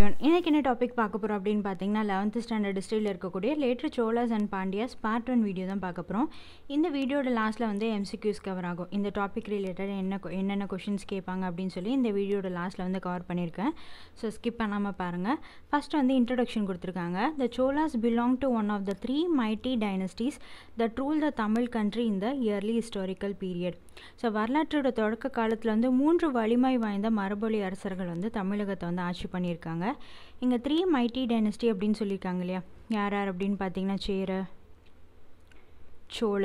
Everyone இன்றைக்கி என்ன topic பார்க்க போகிறோம் அப்படின்னு பார்த்தீங்கன்னா லெவன்த் ஸ்டாண்டர்ட் ஹிஸ்ட்ரியில் இருக்கக்கூடிய later Cholas and Pandyas part one video தான் பார்க்க போகிறோம் இந்த வீடியோட லாஸ்ட்டில் வந்து எம்சிக்யூஸ் கவர் ஆகும் இந்த டாபிக் ரிலேட்டட் என்ன என்னென்ன கொஷின்ஸ் கேட்பாங்க அப்படின்னு சொல்லி இந்த வீடியோட லாஸ்ட்டில் வந்து கவர் பண்ணியிருக்கேன் ஸோ ஸ்கிப் பண்ணாமல் பாருங்கள் ஃபஸ்ட் வந்து இன்ட்ரடக்ஷன் கொடுத்துருக்காங்க the Cholas belong to one of the three mighty dynasties that ட்ரூல் த தமிழ் கண்ட்ரி இந்த இயர்லி ஹிஸ்டாரிக்கல் பீரியட் ஸோ வரலாற்றோட தொடக்க காலத்தில் வந்து மூன்று வலிமை வாய்ந்த மரபொழி அரசர்கள் வந்து தமிழகத்தை வந்து ஆட்சி பண்ணியிருக்காங்க இங்கே த்ரீ மைட்டி டைனஸ்டி அப்படின்னு சொல்லியிருக்காங்க இல்லையா யார் யார் அப்படின்னு பார்த்தீங்கன்னா சேர சோழ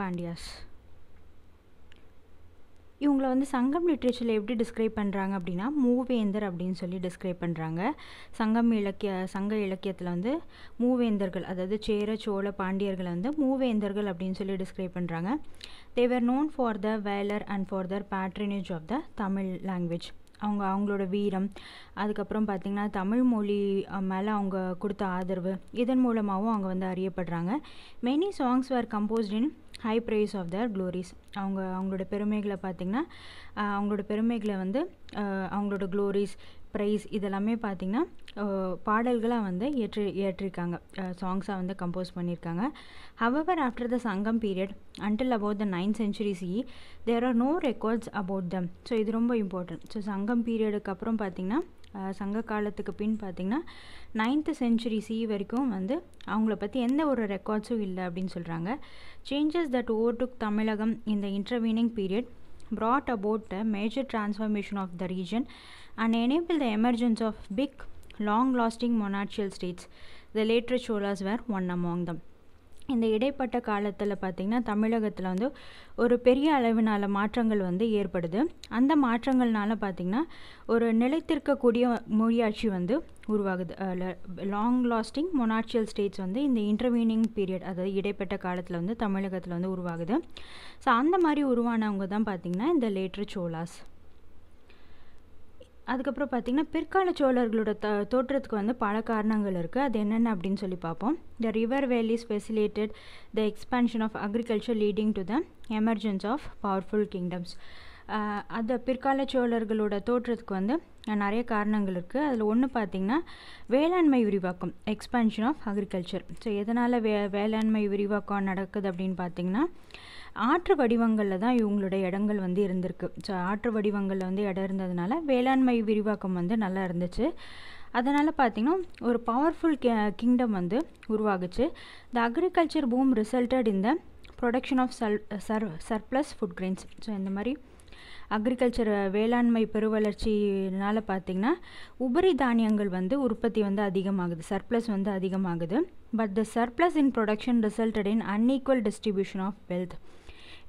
பாண்டியாஸ் இவங்கள வந்து சங்கம் லிட்ரேச்சரில் எப்படி டிஸ்கிரைப் பண்ணுறாங்க அப்படின்னா மூவேந்தர் அப்படின்னு சொல்லி டிஸ்கிரைப் பண்ணுறாங்க சங்கம் இலக்கிய சங்க இலக்கியத்தில் வந்து மூவேந்தர்கள் அதாவது சேர சோழ பாண்டியர்களை வந்து மூவேந்தர்கள் அப்படின்னு சொல்லி டிஸ்கிரைப் பண்ணுறாங்க they were known for the valour and for their patronage of the Tamil language அவங்க அவங்களோட வீரம் அதுக்கப்புறம் பார்த்திங்கன்னா தமிழ் மொழி மேலே அவங்க கொடுத்த ஆதரவு இதன் மூலமாகவும் அவங்க வந்து அறியப்படுறாங்க many songs were composed in high praise of their glories அவங்க அவங்களோட பெருமைகளை பார்த்திங்கன்னா அவங்களோட பெருமைகளை வந்து அவங்களோட க்ளோரிஸ் ப்ரைஸ் இதெல்லாமே பார்த்திங்கன்னா பாடல்களாக வந்து ஏற்றி ஏற்றிருக்காங்க சாங்ஸாக வந்து கம்போஸ் பண்ணியிருக்காங்க however after the Sangam period until about the nine century CE there are no records about them so இது ரொம்ப இம்பார்ட்டன்ட் ஸோ சங்கம் பீரியடுக்கு அப்புறம் பார்த்திங்கன்னா சங்க காலத்துக்கு பின் பார்த்திங்கன்னா நைன்த்து சென்ச்சுரி சி வரைக்கும் வந்து அவங்கள பற்றி எந்த ஒரு ரெக்கார்ட்ஸும் இல்லை அப்படின்னு சொல்கிறாங்க changes that overtook Tamilakam இந்த intervening period brought about a major transformation of the region and enable the emergence of big, long lasting monarchical states. The later Cholas were one among them. இந்த இடைப்பட்ட காலத்தில் பார்த்திங்கன்னா தமிழகத்தில் வந்து ஒரு பெரிய அளவினால் மாற்றங்கள் வந்து ஏற்படுது அந்த மாற்றங்கள்னால பார்த்திங்கன்னா ஒரு நிலைத்திருக்கக்கூடிய மொழியாட்சி வந்து உருவாகுது லாங் லாஸ்டிங் மொனாட்சியல் ஸ்டேட்ஸ் வந்து இந்த இன்டர்வீனிங் பீரியட் அதாவது இடைப்பட்ட காலத்தில் வந்து தமிழகத்தில் வந்து உருவாகுது ஸோ அந்த மாதிரி உருவானவங்க தான் பார்த்திங்கன்னா இந்த லேட்ரு சோலாஸ் அதுக்கப்புறம் பார்த்திங்கன்னா பிற்கால சோழர்களோட த தோற்றத்துக்கு வந்து பல காரணங்கள் இருக்குது அது என்னென்ன அப்படின்னு சொல்லி பார்ப்போம் the river valleys facilitated the expansion of agriculture leading to the emergence of powerful kingdoms அந்த பிற்கால சோழர்களோட தோற்றத்துக்கு வந்து நிறைய காரணங்கள் இருக்குது அதில் ஒன்று பார்த்திங்கன்னா வேளாண்மை விரிவாக்கம் எக்ஸ்பான்ஷன் ஆஃப் அக்ரிகல்ச்சர் ஸோ எதனால் வே வேளாண்மை விரிவாக்கம் நடக்குது அப்படின்னு பார்த்திங்கன்னா ஆற்று வடிவங்களில் தான் இவங்களுடைய இடங்கள் வந்து இருந்திருக்கு ஸோ ஆற்று வடிவங்களில் வந்து இடம் இருந்ததுனால வேளாண்மை விரிவாக்கம் வந்து நல்லா இருந்துச்சு அதனால் பார்த்திங்கன்னா ஒரு பவர்ஃபுல் கிங்டம் வந்து உருவாகுச்சு the agriculture boom resulted in the production of சல் சர் சர்ப்ளஸ் ஃபுட் கிரெயின்ஸ் ஸோ இந்த மாதிரி அக்ரிகல்ச்சர் வேளாண்மை பெருவளர்ச்சினால் பார்த்திங்கன்னா உபரி தானியங்கள் வந்து உற்பத்தி வந்து அதிகமாகுது சர்ப்ளஸ் வந்து அதிகமாகுது but the surplus in production resulted in unequal distribution of wealth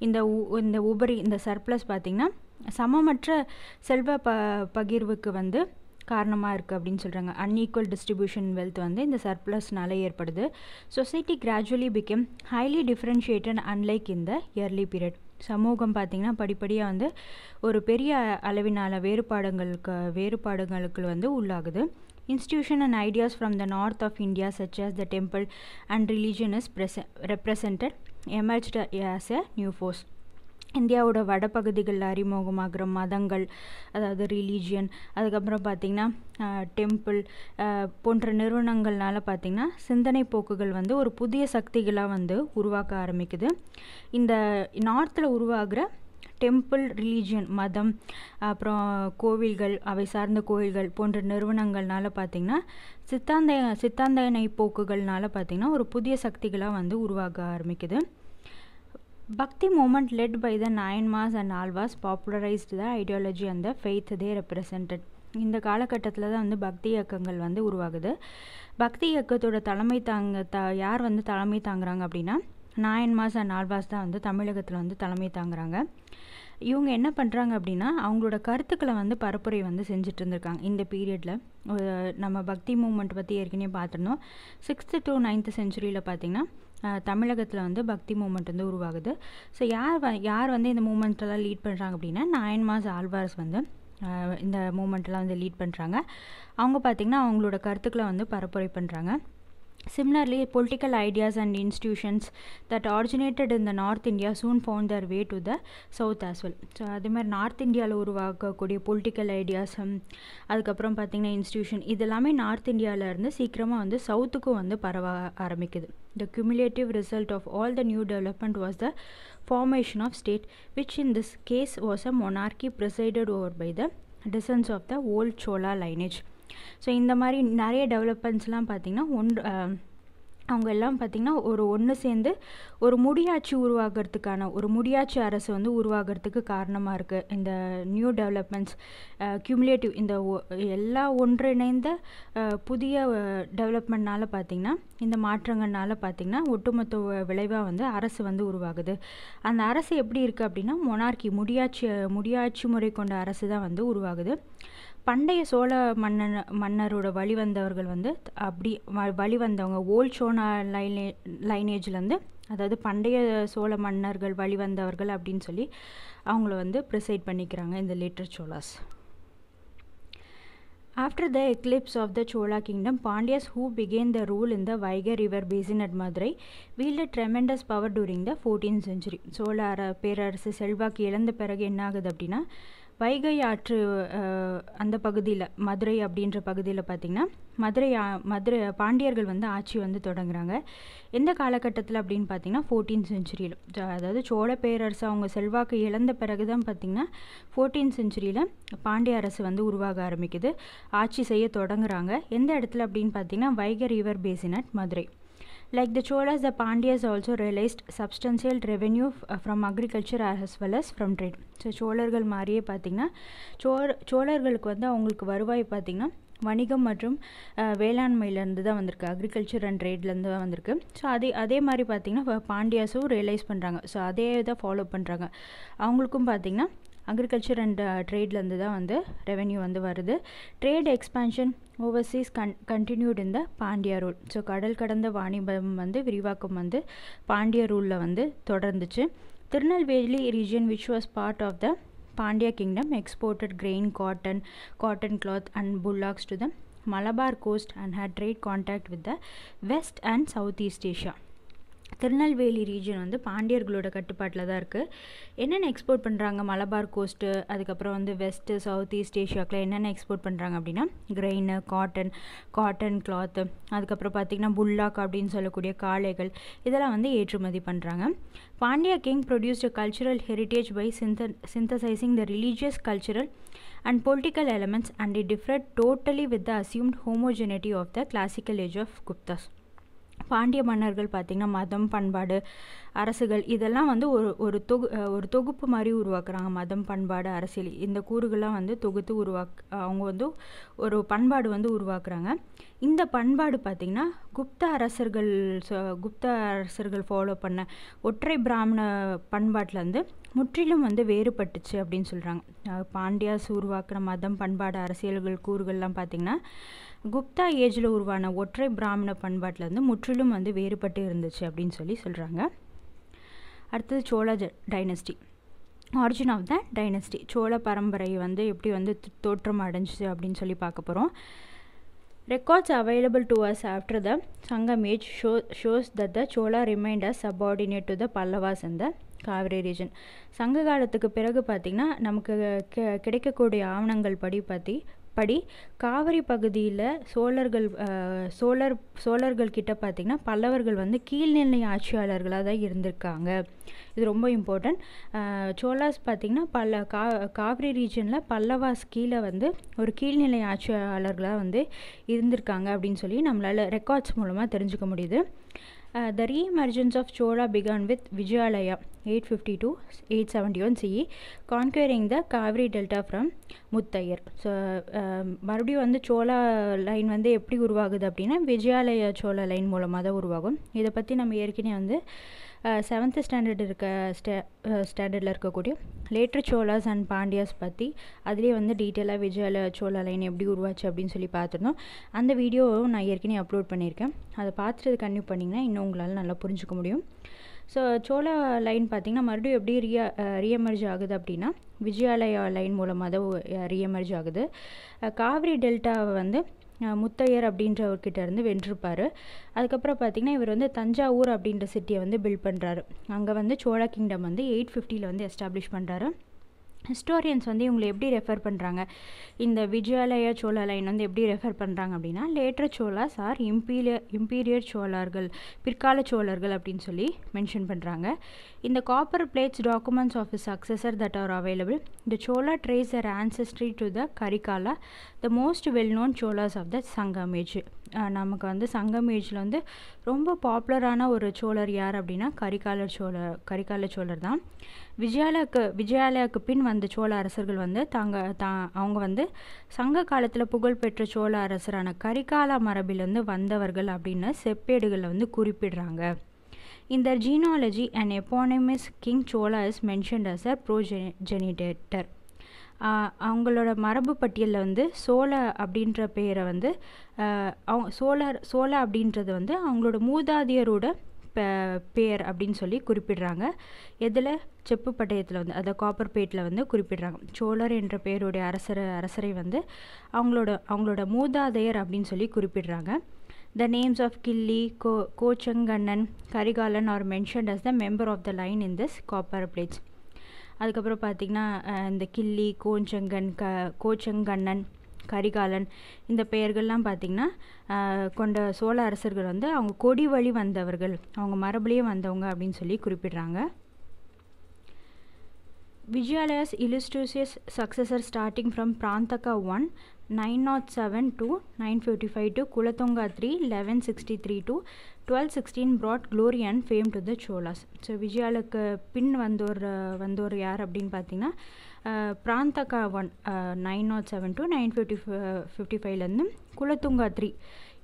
இந்த இந்த உபரி இந்த சர்ப்ளஸ் பார்த்திங்கன்னா சமமற்ற செல்வ ப பகிர்வுக்கு வந்து காரணமாக இருக்குது அப்படின்னு சொல்கிறாங்க அன்ஈக்குவல் டிஸ்ட்ரிபியூஷன் வெல்த் வந்து இந்த சர்ப்ளஸ்னால ஏற்படுது society gradually become highly differentiated unlike இந்த இயர்லி பீரியட் சமூகம் பார்த்திங்கன்னா படிப்படியாக வந்து ஒரு பெரிய அளவினால வேறுபாடுங்களுக்கு வேறுபாடுகளுக்கு வந்து உள்ளாகுது institution and ideas from the north of India such as the temple and religion is ப்ரெச represented emerged as a new force இந்தியாவோட வடபகுதிகளில் அறிமுகமாகிற மதங்கள் அதாவது ரிலீஜியன் அதுக்கப்புறம் பார்த்திங்கன்னா டெம்பிள் போன்ற நிறுவனங்கள்னால பார்த்திங்கன்னா சிந்தனை போக்குகள் வந்து ஒரு புதிய சக்திகளாக வந்து உருவாக்க ஆரம்பிக்குது இந்த நார்த்தில் உருவாகிற டெம்பிள் ரிலீஜியன் மதம் அப்புறம் கோவில்கள் அவை சார்ந்த கோவில்கள் போன்ற நிறுவனங்கள்னால பார்த்திங்கன்னா சித்தாந்த சித்தாந்தனை போக்குகள்னால பார்த்திங்கன்னா ஒரு புதிய சக்திகளாக வந்து உருவாக ஆரம்பிக்குது bhakti movement led by the Nayanmars and Alvars popularised the ideology and the faith they represented இந்த காலகட்டத்தில் தான் வந்து பக்தி இயக்கங்கள் வந்து உருவாகுது பக்தி இயக்கத்தோட தலைமை தாங்க த யார் வந்து தலைமை தாங்குறாங்க அப்படின்னா நாயன் மாஸ் அண்ட் ஆழ்வாஸ் தான் வந்து தமிழகத்தில் வந்து தலைமை தாங்குறாங்க இவங்க என்ன பண்ணுறாங்க அப்படின்னா அவங்களோட கருத்துக்களை வந்து பரப்புரை வந்து செஞ்சுட்டு இருந்திருக்காங்க இந்த பீரியடில் நம்ம பக்தி மூமெண்ட் பற்றி ஏற்கனவே பார்த்துருந்தோம் சிக்ஸ்த்து டு நைன்த்து செஞ்சுரியில் பார்த்திங்கன்னா தமிழகத்தில் வந்து பக்தி மூமெண்ட் வந்து உருவாகுது ஸோ யார் வ யார் வந்து இந்த மூமெண்ட்டெல்லாம் லீட் பண்ணுறாங்க அப்படின்னா நாயன் மாஸ் ஆழ்வார்ஸ் வந்து இந்த மூமெண்ட்லாம் வந்து லீட் பண்ணுறாங்க அவங்க பார்த்திங்கன்னா அவங்களோட கருத்துக்களை வந்து பரப்புரை பண்ணுறாங்க Similarly, political ideas and institutions that originated in the North India soon found their way to the South as well. So அதேமாதிரி நார்த் இந்தியாவில் உருவாக்கக்கூடிய பொலிட்டிக்கல் ஐடியாஸ் அதுக்கப்புறம் பார்த்திங்கன்னா இன்ஸ்டியூஷன் இதெல்லாமே எல்லாமே நார்த் இந்தியாவிலேருந்து சீக்கிரமாக வந்து சவுத்துக்கும் வந்து பரவ ஆரம்பிக்குது the cumulative result of all the new development was the formation of state which in this case was a monarchy presided over by the descendants of the old Chola lineage so இந்த மாதிரி நிறைய டெவலப்மெண்ட்ஸ்லாம் பார்த்திங்கன்னா ஒன்று அவங்க எல்லாம் பார்த்திங்கன்னா ஒரு ஒன்று சேர்ந்து ஒரு முடியாட்சி உருவாகிறதுக்கான ஒரு முடியாட்சி அரசு வந்து உருவாகிறதுக்கு காரணமாக இருக்குது இந்த நியூ டெவலப்மெண்ட்ஸ் க்யூமுலேட்டிவ் இந்த எல்லா ஒன்றிணைந்த புதிய டெவலப்மெண்ட்னால் பார்த்திங்கன்னா இந்த மாற்றங்கள்னால பார்த்திங்கன்னா ஒட்டுமொத்த விளைவாக வந்து அரசு வந்து உருவாகுது அந்த அரசு எப்படி இருக்குது அப்படின்னா மொனார்கி முடியாட்சி முடியாட்சி முறை கொண்ட அரசு தான் வந்து உருவாகுது பண்டைய சோழ மன்னன் மன்னரோட வழிவந்தவர்கள் வந்து அப்படி வழிவந்தவங்க ஓல்ட் சோனா லைனே லைனேஜ்லேருந்து அதாவது பண்டைய சோழ மன்னர்கள் வழிவந்தவர்கள் அப்படின்னு சொல்லி அவங்கள வந்து ப்ரிசைட் பண்ணிக்கிறாங்க இந்த later Cholas after the eclipse of the Chola kingdom Pandyas who became the rule in the Vaigai river basin at Madurai wielded tremendous power during the fourteen century Chola பேரரசு செல்வாக்கு இழந்த பிறகு என்ன ஆகுது அப்படின்னா வைகை ஆற்று அந்த பகுதியில் மதுரை அப்படின்ற பகுதியில் பார்த்திங்கன்னா மதுரை மதுரை பாண்டியர்கள் வந்து ஆட்சி வந்து தொடங்குறாங்க எந்த காலகட்டத்தில் அப்படின்னு பார்த்திங்கன்னா ஃபோர்டீன் செஞ்சுரியில் அதாவது சோழ பேரரசு அவங்க செல்வாக்கு இழந்த பிறகு தான் பார்த்திங்கன்னா ஃபோர்டீன் செஞ்சுரியில் பாண்டிய அரசு வந்து உருவாக ஆரம்பிக்குது ஆட்சி செய்ய தொடங்குறாங்க எந்த இடத்துல அப்படின்னு பார்த்திங்கன்னா Vaigai river basin at Madurai Like the Cholas, the Pandyas also realized substantial revenue uh, from agriculture as well as from trade. So சோழர்கள் மாதிரியே பார்த்தீங்கன்னா சோ சோழர்களுக்கு வந்து அவங்களுக்கு வருவாய் பார்த்திங்கன்னா வணிகம் மற்றும் வேளாண்மையிலேருந்து தான் வந்திருக்கு அக்ரிகல்ச்சர் அண்ட் ட்ரேட்லேருந்து தான் வந்திருக்கு ஸோ அதே அதே மாதிரி பார்த்திங்கன்னா பாண்டியாஸும் ரியலைஸ் பண்ணுறாங்க ஸோ அதே தான் ஃபாலோ பண்ணுறாங்க அவங்களுக்கும் பார்த்திங்கன்னா அக்ரிகல்ச்சர் அண்ட் ட்ரேட்லேருந்து தான் வந்து ரெவென்யூ வந்து வருது ட்ரேட் எக்ஸ்பான்ஷன் ஓவர்சீஸ் கன் கண்டினியூட் இந்த பாண்டியா ரூல் ஸோ கடல் கடந்த வாணிபம் வந்து விரிவாக்கம் வந்து பாண்டிய ரூலில் வந்து தொடர்ந்துச்சு Tirunelveli region which was part of the Pandya kingdom exported grain cotton cotton cloth and bullocks to the Malabar coast and had trade contact with the west and south east Asia Tirunelveli region வந்து பாண்டியர்களோட கட்டுப்பாட்டில் தான் இருக்குது என்னென்ன எக்ஸ்போர்ட் பண்ணுறாங்க மலபார் கோஸ்ட்டு அதுக்கப்புறம் வந்து west south east ஏஷியாக்கெலாம் என்னென்ன எக்ஸ்போர்ட் பண்ணுறாங்க அப்படின்னா கிரெயின் காட்டன் காட்டன் கிளாத்து அதுக்கப்புறம் பார்த்திங்கன்னா புல்லாக் அப்படின்னு சொல்லக்கூடிய காளைகள் இதெல்லாம் வந்து ஏற்றுமதி பண்ணுறாங்க Pandya king produced cultural heritage by சிந்த synthesising the religious cultural and political elements and இ differed totally with the assumed homogeneity of the classical age of Guptas Pandya மன்னர்கள் பார்த்திங்கன்னா மதம் பண்பாடு அரசுகள் இதெல்லாம் வந்து ஒரு ஒரு தொகு ஒரு தொகுப்பு மாதிரி உருவாக்குறாங்க மதம் பண்பாடு அரசியல் இந்த கூறுகள்லாம் வந்து தொகுத்து உருவாக் அவங்க வந்து ஒரு பண்பாடு வந்து உருவாக்குறாங்க இந்த பண்பாடு பார்த்திங்கன்னா குப்த அரசர்கள் குப்த அரசர்கள் ஃபாலோ பண்ண ஒற்றை பிராமண பண்பாட்டில் வந்து முற்றிலும் வந்து வேறுபட்டுச்சு அப்படின்னு சொல்கிறாங்க பாண்டியாஸ் உருவாக்கின மதம் பண்பாடு அரசியல்கள் கூறுகள்லாம் பார்த்திங்கன்னா குப்தா ஏஜில் உருவான ஒற்றை பிராமண பண்பாட்டில் வந்து முற்றிலும் வந்து வேறுபட்டு இருந்துச்சு அப்படின்னு சொல்லி சொல்கிறாங்க அடுத்தது Chola dynasty origin of the dynasty Chola பரம்பரை வந்து எப்படி வந்து தோற்றம் அடைஞ்சிச்சு அப்படின்னு சொல்லி பார்க்க போகிறோம் records available to us after the Sangam age show shows the Chola remained as subordinate to the Pallavas இந்த காவிரி ரீஜன் சங்க காலத்துக்கு பிறகு பார்த்திங்கன்னா நமக்கு கிடைக்கக்கூடிய ஆவணங்கள் படி பார்த்தி படி காவிரி பகுதியில் சோழர்கள் சோழர் சோழர்கள் கிட்ட பார்த்திங்கன்னா பல்லவர்கள் வந்து கீழ்நிலை ஆட்சியாளர்களாக தான் இருந்திருக்காங்க இது ரொம்ப இம்பார்ட்டன்ட் சோலாஸ் பார்த்திங்கன்னா பல்ல கா காவிரி ரீஜனில் பல்லவாஸ் கீழே வந்து ஒரு கீழ்நிலை ஆட்சியாளர்களாக வந்து இருந்திருக்காங்க அப்படின்னு சொல்லி நம்மளால் ரெக்கார்ட்ஸ் மூலமாக தெரிஞ்சுக்க முடியுது the rise of the began with Vijayalaya eight fifty two eight seventy one CE conquering the Kaveri delta from Muthaiyar so மறுபடியும் வந்து சோழா லைன் வந்து எப்படி உருவாகுது அப்படின்னா விஜயாலய சோழ லைன் மூலமாக தான் உருவாகும் இதை பற்றி நம்ம ஏற்கனவே வந்து செவன்த்து ஸ்டாண்டர்ட் இருக்க ஸ்டே ஸ்டாண்டர்டில் இருக்கக்கூடிய லேட்டர் சோலாஸ் அண்ட் பாண்டியாஸ் பற்றி அதிலே வந்து டீட்டெயிலாக விஜயால சோழா லைன் எப்படி உருவாச்சு அப்படின்னு சொல்லி பார்த்துருந்தோம் அந்த வீடியோவும் நான் ஏற்கனவே அப்லோட் பண்ணியிருக்கேன் அதை பார்த்துட்டு கன்னியூ பண்ணிங்கன்னா இன்னும் உங்களால் நல்லா புரிஞ்சுக்க முடியும் ஸோ சோலா லைன் பார்த்திங்கன்னா மறுபடியும் எப்படி ரிய ரீஎமர்ஜ் ஆகுது அப்படின்னா விஜயாலயா லைன் மூலமாக தான் ரீஎமர்ஜ் ஆகுது காவிரி டெல்டாவை வந்து முத்தையர் அப்படின்றவர்கிட்ட இருந்து வென்றிருப்பார் அதுக்கப்புறம் பார்த்திங்கன்னா இவர் வந்து தஞ்சாவூர் அப்படின்ற சிட்டியை வந்து பில்ட் பண்ணுறாரு அங்கே வந்து சோழா கிங்டம் வந்து எயிட் ஃபிஃப்டியில் வந்து எஸ்டாப்ளிஷ் பண்ணுறாரு ஹிஸ்டோரியன்ஸ் வந்து இவங்களை எப்படி ரெஃபர் பண்ணுறாங்க இந்த விஜயாலய சோழ லைன் வந்து எப்படி ரெஃபர் பண்ணுறாங்க அப்படின்னா later Chola are imperial imperial சோழர்கள் பிற்கால சோழர்கள் அப்படின்னு சொல்லி மென்ஷன் பண்ணுறாங்க இந்த copper plates documents of successor that are available இந்த Chola trace their ancestry to the Karikala the most well known Cholas of the Sangam age நமக்கு வந்து சங்கம் ஏஜில் வந்து ரொம்ப பாப்புலரான ஒரு சோழர் யார் அப்படின்னா கரிகாலர் சோழர் கரிகால சோழர் தான் விஜயாலயாவுக்கு விஜயாலயாவுக்கு பின் வந்த சோழ அரசர்கள் வந்து தாங்க தா அவங்க வந்து சங்க காலத்தில் புகழ்பெற்ற சோழ அரசரான கரிகால மரபிலிருந்து வந்தவர்கள் அப்படின்னு செப்பேடுகளில் வந்து குறிப்பிடுறாங்க இந்த genealogy and eponymous king Chola is mentioned as a progenitor அவங்களோட மரபு பட்டியலில் வந்து சோழ அப்படின்ற பெயரை வந்து அவங்க சோழர் சோழ அப்படின்றது வந்து அவங்களோட மூதாதியரோட பேர் அப்படின்னு சொல்லி குறிப்பிடுறாங்க எதில் செப்பு பட்டயத்தில் வந்து அதை காப்பர் பேட்டில் வந்து குறிப்பிடுறாங்க சோழர் என்ற பேருடைய அரசர் அரசரை வந்து அவங்களோட அவங்களோட மூதாதையர் அப்படின்னு சொல்லி குறிப்பிடுறாங்க த நேம்ஸ் ஆஃப் கில்லி கோ Kochchenganan Karikalan are mentioned as the member of the line in this copper plates அதுக்கப்புறம் பார்த்திங்கன்னா இந்த கில்லி கோஞ்சங்கன் க கோச்சங்கண்ணன் கரிகாலன் இந்த பெயர்கள்லாம் பார்த்திங்கன்னா கொண்ட சோழ அரசர்கள் வந்து அவங்க கொடி வழி வந்தவர்கள் அவங்க மரபுலேயே வந்தவங்க அப்படின்னு சொல்லி குறிப்பிடுறாங்க Vijayalaya's illustrious successor starting from Parantaka one nine naught seven two nine fifty five two Kulothunga three eleven sixty three two twelve sixteen brought glory and fame to the Cholas so விஜயாலுக்கு பின் வந்தோர் வந்தோர் யார் அப்படின்னு பார்த்தீங்கன்னா Parantaka one nine naught seven two nine fifty fifty ஃபைவ்லேருந்து Kulothunga three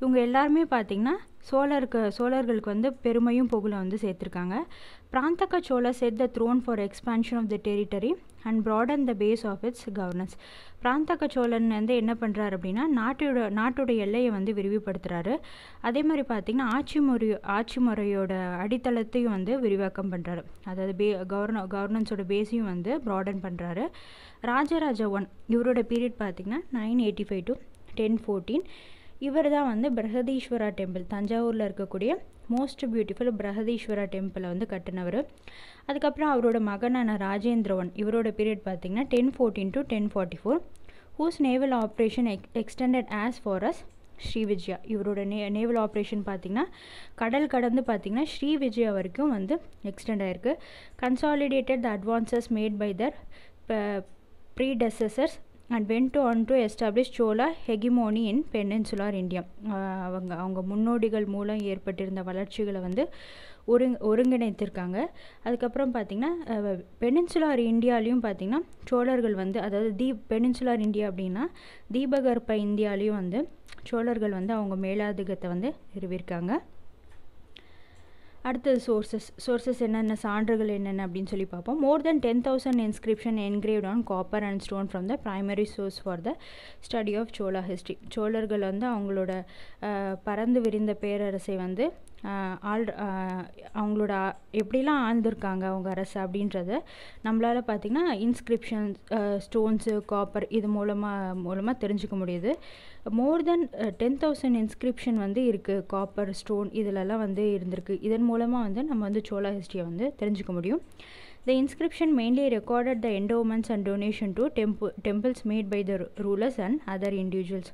இவங்க எல்லாருமே பார்த்திங்கன்னா சோழருக்கு சோழர்களுக்கு வந்து பெருமையும் புகழும் வந்து சேர்த்துருக்காங்க Parantaka Cholar set the throne for expansion of the territory and broaden the base of its governance Parantaka Cholan வந்து என்ன பண்ணுறாரு அப்படின்னா நாட்டோட நாட்டோட எல்லையை வந்து விரிவுபடுத்துகிறாரு அதே மாதிரி பார்த்திங்கன்னா ஆட்சி முறை ஆட்சி முறையோட அடித்தளத்தையும் வந்து விரிவாக்கம் பண்ணுறாரு அதாவது பே கவர்ன கவர்னன்ஸோட பேஸையும் வந்து ப்ராடன் பண்ணுறாரு ராஜராஜ ஒன் இவரோட பீரியட் பார்த்திங்கன்னா nine eighty five to ten fourteen இவர் தான் வந்து பிரகதீஸ்வரா டெம்பிள் தஞ்சாவூரில் இருக்கக்கூடிய மோஸ்ட் பியூட்டிஃபுல் பிரகதீஸ்வரா டெம்பிளை வந்து கட்டினவர் அதுக்கப்புறம் அவரோட மகனான ராஜேந்திரவன் இவரோட பீரியட் பார்த்திங்கன்னா ten fourteen to ten forty four whose naval operation எக் extended as far as Srivijaya இவரோட நே நேவல் ஆப்ரேஷன் பார்த்திங்கன்னா கடல் கடந்து பார்த்திங்கன்னா ஸ்ரீவிஜயா வரைக்கும் வந்து எக்ஸ்டெண்ட் ஆகிருக்கு consolidated the advances made by their predecessors and went on to establish Chola hegemony in peninsular India அவங்க அவங்க முன்னோடிகள் மூலம் ஏற்பட்டிருந்த வளர்ச்சிகளை வந்து ஒருங் ஒருங்கிணைத்திருக்காங்க அதுக்கப்புறம் பார்த்திங்கன்னா பெனின்சுலார் இந்தியாலையும் பார்த்திங்கன்னா சோழர்கள் வந்து அதாவது தீப் பெனின்சுலார் இந்தியா அப்படின்னா தீபகற்ப இந்தியாலையும் வந்து சோழர்கள் வந்து அவங்க மேலாதிக்கத்தை வந்து நிறுவியிருக்காங்க அடுத்தது சோர்சஸ் சோர்சஸ் என்னென்ன சான்றுகள் என்னென்ன அப்படின்னு சொல்லி பார்ப்போம் more than ten thousand inscription engraved on copper and stone from the primary source for the study of Chola history சோழர்கள் வந்து அவங்களோட பறந்து விரிந்த பேரரசை வந்து ஆள் அவங்களோட எப்படிலாம் ஆழ்ந்துருக்காங்க அவங்க அரசு அப்படின்றத நம்மளால் பார்த்திங்கன்னா இன்ஸ்கிரிப்ஷன் ஸ்டோன்ஸு காப்பர் இது மூலமாக மூலமாக தெரிஞ்சுக்க முடியுது more than ten thousand inscription வந்து இருக்குது காப்பர் ஸ்டோன் இதிலெல்லாம் வந்து இருந்திருக்கு இதன் மூலமாக வந்து நம்ம வந்து சோலா ஹிஸ்ட்ரியை வந்து தெரிஞ்சுக்க முடியும் the inscription mainly recorded the endowments and donation to டெம்பு temples made by the rulers and other individuals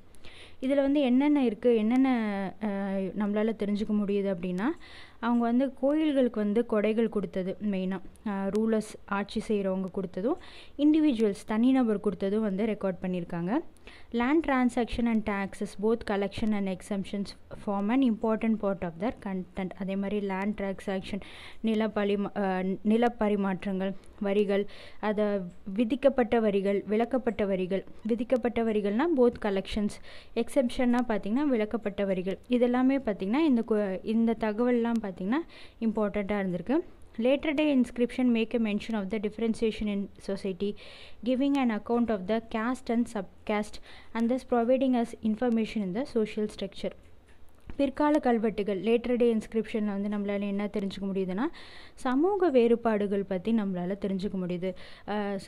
இதில் வந்து என்னென்ன இருக்குது என்னென்ன நம்மளால் தெரிஞ்சுக்க முடியுது அப்படின்னா அவங்க வந்து கோயில்களுக்கு வந்து கொடைகள் கொடுத்தது மெயினாக ரூலர்ஸ் ஆட்சி செய்கிறவங்க கொடுத்ததும் இண்டிவிஜுவல்ஸ் தனிநபர் கொடுத்ததும் வந்து ரெக்கார்ட் பண்ணியிருக்காங்க land transaction and taxes both collection and exemptions form and important part of the content அதே மாதிரி லேண்ட் டிரான்சாக்ஷன் நிலப்பரிமா நிலப்பரிமாற்றங்கள் வரிகள் அதை விதிக்கப்பட்ட வரிகள் விளக்கப்பட்ட வரிகள் விதிக்கப்பட்ட வரிகள்னால் போத் கலெக்ஷன்ஸ் எக்ஸப்ஷன்னா பார்த்திங்கன்னா விளக்கப்பட்ட வரிகள் இதெல்லாமே பார்த்திங்கன்னா இந்த இந்த தகவல்லாம் பார்த்திங்கன்னா இம்பார்ட்டண்ட்டாக இருந்திருக்கு the inscription make make mention of the the differentiation society giving and account of the caste and sub caste and thus providing us information in the social structure பிற்கால கல்வெட்டுகள் லேட்டர் டே இன்ஸ்கிரிப்ஷனில் வந்து நம்மளால் என்ன தெரிஞ்சுக்க முடியுதுன்னா சமூக வேறுபாடுகள் பற்றி நம்மளால் தெரிஞ்சுக்க முடியுது